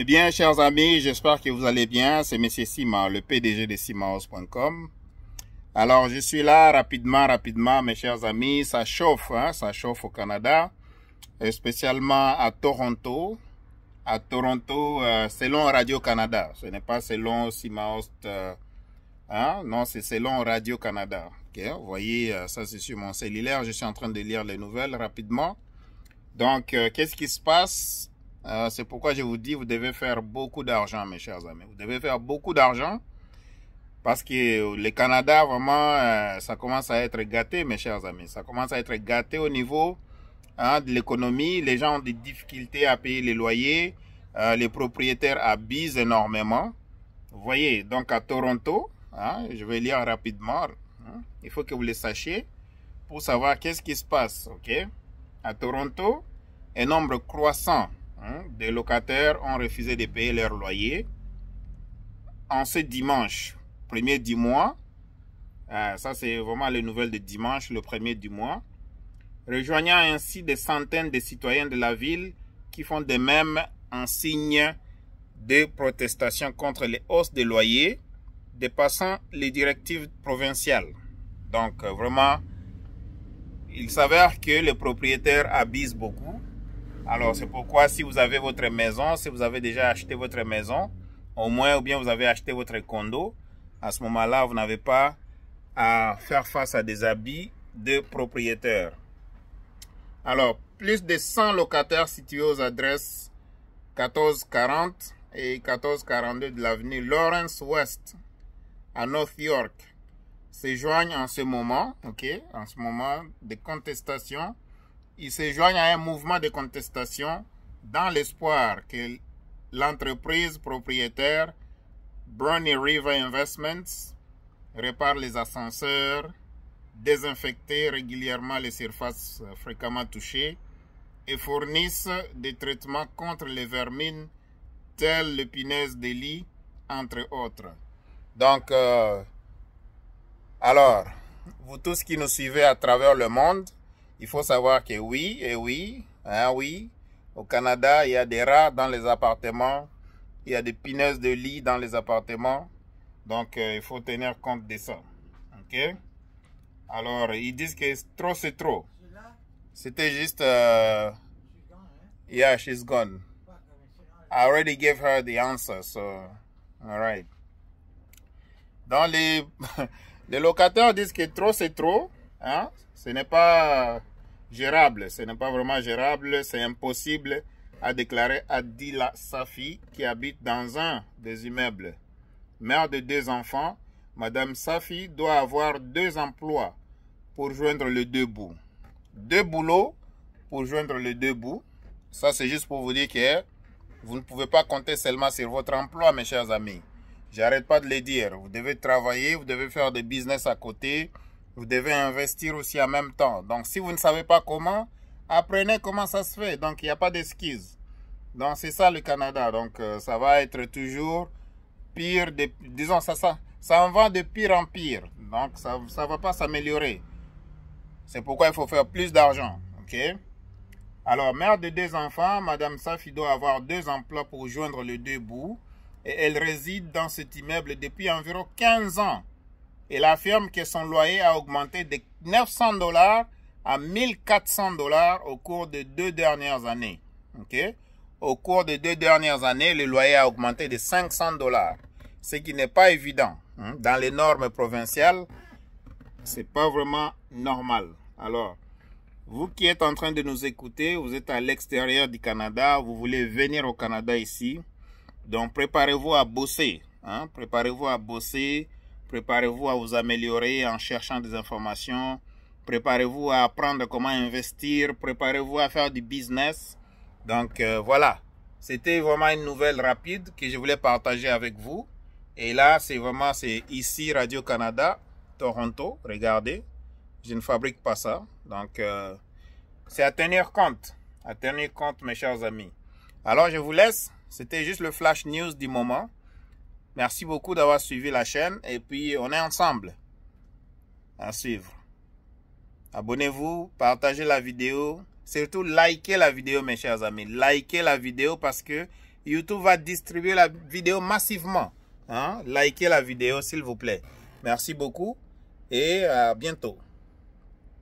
Eh bien, chers amis, j'espère que vous allez bien. C'est Monsieur Sima, le PDG de Simaos.com. Alors, je suis là rapidement, rapidement, mes chers amis. Ça chauffe, hein, ça chauffe au Canada, et spécialement à Toronto. À Toronto, euh, selon Radio-Canada. Ce n'est pas selon Simaos. Euh, hein. non, c'est selon Radio-Canada. Vous voyez, euh, ça c'est sur mon cellulaire. Je suis en train de lire les nouvelles rapidement. Donc, qu'est-ce qui se passe euh, c'est pourquoi je vous dis, vous devez faire beaucoup d'argent, mes chers amis. Vous devez faire beaucoup d'argent parce que le Canada, vraiment, euh, ça commence à être gâté, mes chers amis. Ça commence à être gâté au niveau hein, de l'économie. Les gens ont des difficultés à payer les loyers. Euh, les propriétaires abusent énormément. Vous voyez, donc à Toronto, hein, je vais lire rapidement. Hein. il faut que vous le sachiez pour savoir qu'est-ce qui se passe. ok À Toronto, un nombre croissant Hein? des locataires ont refusé de payer leur loyer. En ce dimanche, premier du mois, euh, ça c'est vraiment les nouvelles de dimanche, le premier du mois, rejoignant ainsi des centaines de citoyens de la ville qui font de même en signe de protestation contre les hausses des loyers dépassant les directives provinciales. Donc euh, vraiment, il s'avère que les propriétaires abusent beaucoup alors c'est pourquoi si vous avez votre maison, si vous avez déjà acheté votre maison, au moins ou bien vous avez acheté votre condo, à ce moment-là, vous n'avez pas à faire face à des habits de propriétaires. Alors, plus de 100 locataires situés aux adresses 1440 et 1442 de l'avenue Lawrence West à North York se joignent en ce moment, ok, en ce moment, des contestations ils se joignent à un mouvement de contestation dans l'espoir que l'entreprise propriétaire Brownie River Investments répare les ascenseurs, désinfecte régulièrement les surfaces fréquemment touchées et fournisse des traitements contre les vermines telles le des lits, entre autres. Donc, euh, alors, vous tous qui nous suivez à travers le monde, il faut savoir que oui, et oui, ah oui, au Canada, il y a des rats dans les appartements, il y a des pineuses de lit dans les appartements, donc euh, il faut tenir compte de ça. Ok Alors, ils disent que trop c'est trop. C'était juste, euh, yeah, she's gone. I already gave her the answer, so, all right. Dans les, les locataires disent que trop c'est trop. Hein? Ce n'est pas gérable, ce n'est pas vraiment gérable, c'est impossible, a déclaré Adila Safi, qui habite dans un des immeubles. Mère de deux enfants, Madame Safi doit avoir deux emplois pour joindre les deux bouts. Deux boulots pour joindre les deux bouts. Ça, c'est juste pour vous dire que vous ne pouvez pas compter seulement sur votre emploi, mes chers amis. J'arrête pas de le dire. Vous devez travailler, vous devez faire des business à côté, vous devez investir aussi en même temps. Donc, si vous ne savez pas comment, apprenez comment ça se fait. Donc, il n'y a pas d'esquisse. Donc, c'est ça le Canada. Donc, euh, ça va être toujours pire. disons, ça, ça, ça en va de pire en pire. Donc, ça ne va pas s'améliorer. C'est pourquoi il faut faire plus d'argent. OK alors, mère de deux enfants, Madame Safi doit avoir deux emplois pour joindre les deux bouts et elle réside dans cet immeuble depuis environ 15 ans. Elle affirme que son loyer a augmenté de 900 dollars à 1400 dollars au cours des deux dernières années. Au cours des deux dernières années, le loyer a augmenté de 500 dollars, ce qui n'est pas évident. Hein. Dans les normes provinciales, c'est pas vraiment normal. Alors, vous qui êtes en train de nous écouter, vous êtes à l'extérieur du Canada, vous voulez venir au Canada ici, donc préparez-vous à bosser. Hein. Préparez-vous à bosser Préparez-vous à vous améliorer en cherchant des informations. Préparez-vous à apprendre comment investir. Préparez-vous à faire du business. Donc euh, voilà, c'était vraiment une nouvelle rapide que je voulais partager avec vous. Et là, c'est vraiment, c'est ici Radio-Canada, Toronto. Regardez, je ne fabrique pas ça. Donc, euh, c'est à tenir compte. À tenir compte, mes chers amis. Alors, je vous laisse. C'était juste le flash news du moment. Merci beaucoup d'avoir suivi la chaîne et puis on est ensemble à suivre. Abonnez-vous, partagez la vidéo, surtout likez la vidéo mes chers amis. Likez la vidéo parce que YouTube va distribuer la vidéo massivement. Hein. Likez la vidéo s'il vous plaît. Merci beaucoup et à bientôt.